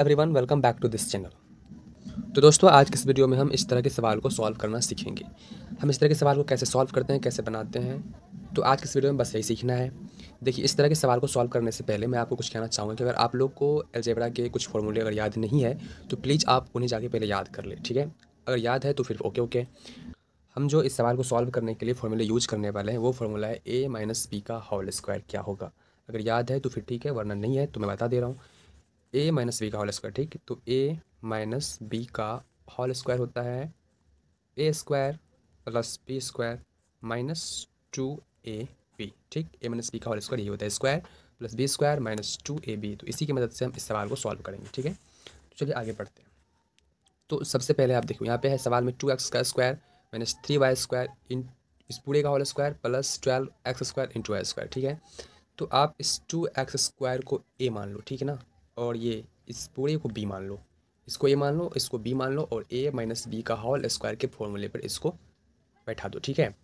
every everyone welcome back to this channel तो दोस्तों आज किस वीडियो में हम इस तरह के सवाल को सॉल्व करना सीखेंगे हम इस तरह के सवाल को कैसे सॉल्व करते हैं कैसे बनाते हैं तो आज किस वीडियो में बस यही सीखना है देखिए इस तरह के सवाल को सॉल्व करने से पहले मैं आपको कुछ कहना चाहूँगा कि अगर आप लोग को एलजेबरा के कुछ फॉर्मूले अगर याद नहीं है तो प्लीज़ आप उन्हें जाके पहले याद कर ले ठीक है अगर याद है तो फिर ओके ओके हम जो इस सवाल को सॉल्व करने के लिए फॉर्मूले यूज करने वाले हैं वो फॉर्मूला है ए माइनस बी का होल स्क्वायर क्या होगा अगर याद है तो फिर ठीक है वरना नहीं है तो मैं बता दे रहा हूँ ए माइनस बी का होल स्क्वायर ठीक तो ए माइनस बी का होल स्क्वायर होता है A square plus B square minus two A B ठीक ए माइनस बी का होल स्क्वायर ये होता है square plus B square minus two A B तो इसी की मदद से हम इस सवाल को सॉल्व करेंगे ठीक है तो चलिए आगे बढ़ते हैं तो सबसे पहले आप देखो यहाँ पे है सवाल में टू एक्स का square minus three Y square इन इस पूरे का whole square plus twelve X square into Y square ठीक है तो आप इस टू एक्स स्क्वायर को ए मान लो ठीक है ना और ये इस पूरे को बी मान लो इसको ए मान लो इसको बी मान लो और ए माइनस बी का हॉल स्क्वायर के फॉर्मूले पर इसको बैठा दो ठीक है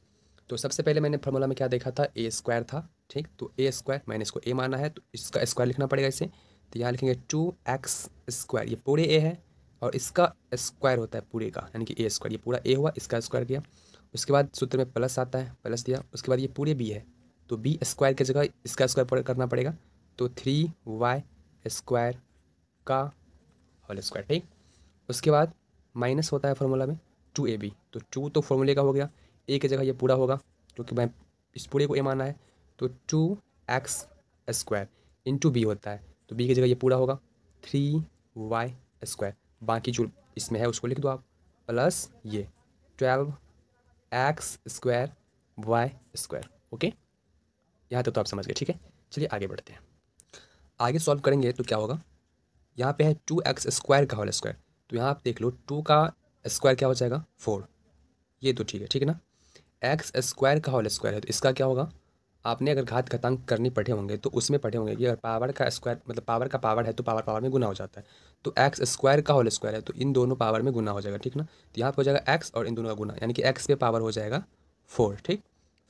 तो सबसे पहले मैंने फार्मूला में क्या देखा था ए स्क्वायर था ठीक तो ए स्क्वायर मैंने इसको ए माना है तो इसका स्क्वायर लिखना पड़ेगा इसे तो यहाँ लिखेंगे टू एक्स स्क्वायर ये पूरे ए है और इसका स्क्वायर होता है पूरे का यानी कि ए स्क्वायर ये पूरा ए हुआ इसका स्क्वायर किया उसके बाद सूत्र में प्लस आता है प्लस दिया उसके बाद ये पूरे बी है तो बी स्क्वायर की जगह इसका स्क्वायर करना पड़ेगा तो थ्री वाई स्क्वायर का होल स्क्वायर ठीक उसके बाद माइनस होता है फॉर्मूला में टू ए बी तो टू तो फॉर्मूले का हो गया ए की जगह ये पूरा होगा क्योंकि मैं इस पूरे को ए माना है तो two X square into B होता है तो बी की जगह ये पूरा होगा थ्री वाई स्क्वायर बाकी जो इसमें है उसको लिख दो आप प्लस ये twelve X square Y square okay यहाँ तक तो आप समझ गए ठीक है चलिए आगे बढ़ते हैं आगे सॉल्व करेंगे तो क्या होगा यहाँ पे है टू एक्स स्क्वायर का होल स्क्वायर तो यहाँ आप देख लो टू का स्क्वायर क्या हो जाएगा फोर ये तो ठीक है ठीक है ना एक्स स्क्वायर का होल स्क्वायर है तो इसका क्या होगा आपने अगर घात घटांक करने पढ़े होंगे तो उसमें पढ़े होंगे कि अगर पावर का स्क्वायर मतलब पावर का पावर है तो पावर पावर में गुना हो जाता है तो एक्स स्क्वायर का होल स्क्वायर है तो इन दोनों पावर में गुना हो जाएगा ठीक ना तो यहाँ पर हो जाएगा एक्स और इन दोनों का गुना यानी कि एक्स पे पावर हो जाएगा फोर ठीक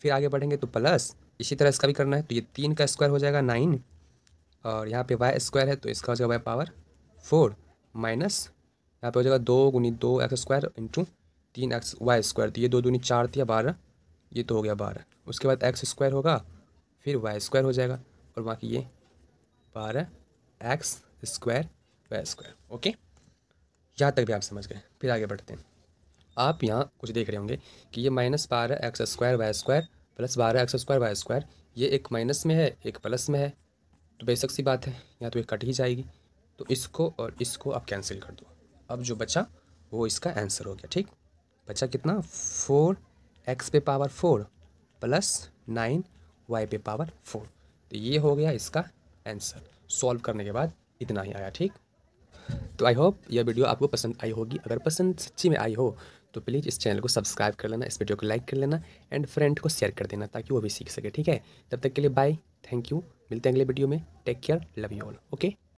फिर आगे बढ़ेंगे तो प्लस इसी तरह इसका भी करना है तो ये तीन का स्क्वायर हो जाएगा नाइन और यहाँ पे वाई स्क्वायर है तो इसका हो जाएगा वाई पावर फोर माइनस यहाँ पे हो जाएगा दो गुनी दो एक्स स्क्वायर इंटू तीन एक्स वाई स्क्वायर तो ये दो दूनी चार थी बारह ये तो हो गया बारह उसके बाद एक्स स्क्वायर होगा फिर वाई स्क्वायर हो जाएगा और बाकी ये बारह X square Y square okay यहाँ तक भी आप समझ गए फिर आगे बढ़ते हैं आप यहाँ कुछ देख रहे होंगे कि ये माइनस बारह X square Y square plus बारह एक्स स्क्वायर वाई स्क्वायर ये एक माइनस में है एक प्लस में है तो बेशक सी बात है या तो ये कट ही जाएगी तो इसको और इसको आप कैंसिल कर दो अब जो बचा वो इसका आंसर हो गया ठीक बचा कितना फोर एक्स पे power four plus nine Y पे पावर फोर तो ये हो गया इसका आंसर सॉल्व करने के बाद इतना ही आया ठीक तो आई होप यह वीडियो आपको पसंद आई होगी अगर पसंद सच्ची में आई हो तो प्लीज़ इस चैनल को सब्सक्राइब कर लेना इस वीडियो को लाइक कर लेना एंड फ्रेंड को शेयर कर देना ताकि वो भी सीख सके ठीक है तब तक के लिए बाय थैंक यू मिलते हैं अगले वीडियो में take care love you all okay